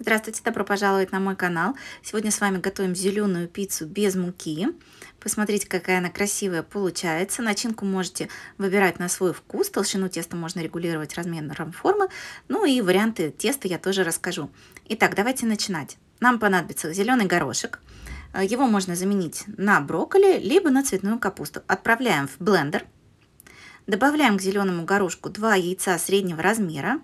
Здравствуйте, добро пожаловать на мой канал. Сегодня с вами готовим зеленую пиццу без муки. Посмотрите, какая она красивая получается. Начинку можете выбирать на свой вкус. Толщину теста можно регулировать размером формы. Ну и варианты теста я тоже расскажу. Итак, давайте начинать. Нам понадобится зеленый горошек. Его можно заменить на брокколи, либо на цветную капусту. Отправляем в блендер. Добавляем к зеленому горошку 2 яйца среднего размера.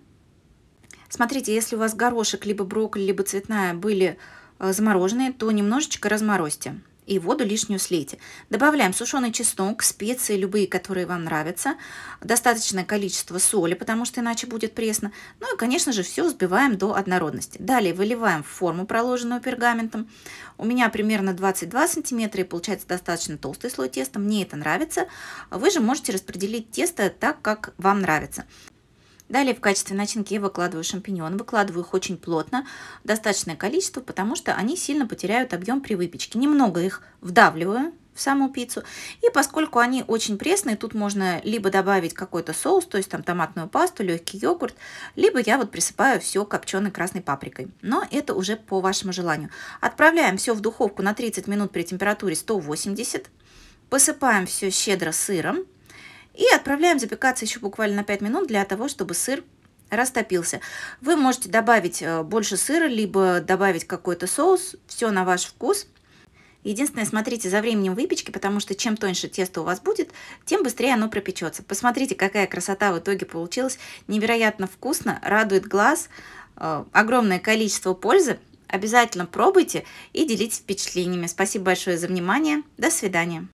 Смотрите, если у вас горошек, либо брокколи, либо цветная были э, замороженные, то немножечко разморозьте и воду лишнюю слейте. Добавляем сушеный чеснок, специи, любые, которые вам нравятся, достаточное количество соли, потому что иначе будет пресно. Ну и, конечно же, все взбиваем до однородности. Далее выливаем в форму, проложенную пергаментом. У меня примерно 22 сантиметра и получается достаточно толстый слой теста. Мне это нравится. Вы же можете распределить тесто так, как вам нравится. Далее в качестве начинки я выкладываю шампиньон. Выкладываю их очень плотно, достаточное количество, потому что они сильно потеряют объем при выпечке. Немного их вдавливаю в саму пиццу. И поскольку они очень пресные, тут можно либо добавить какой-то соус, то есть там томатную пасту, легкий йогурт, либо я вот присыпаю все копченой красной паприкой. Но это уже по вашему желанию. Отправляем все в духовку на 30 минут при температуре 180. Посыпаем все щедро сыром и отправляем запекаться еще буквально на 5 минут для того, чтобы сыр растопился. Вы можете добавить э, больше сыра, либо добавить какой-то соус, все на ваш вкус. Единственное, смотрите за временем выпечки, потому что чем тоньше тесто у вас будет, тем быстрее оно пропечется. Посмотрите, какая красота в итоге получилась. Невероятно вкусно, радует глаз, э, огромное количество пользы. Обязательно пробуйте и делитесь впечатлениями. Спасибо большое за внимание. До свидания.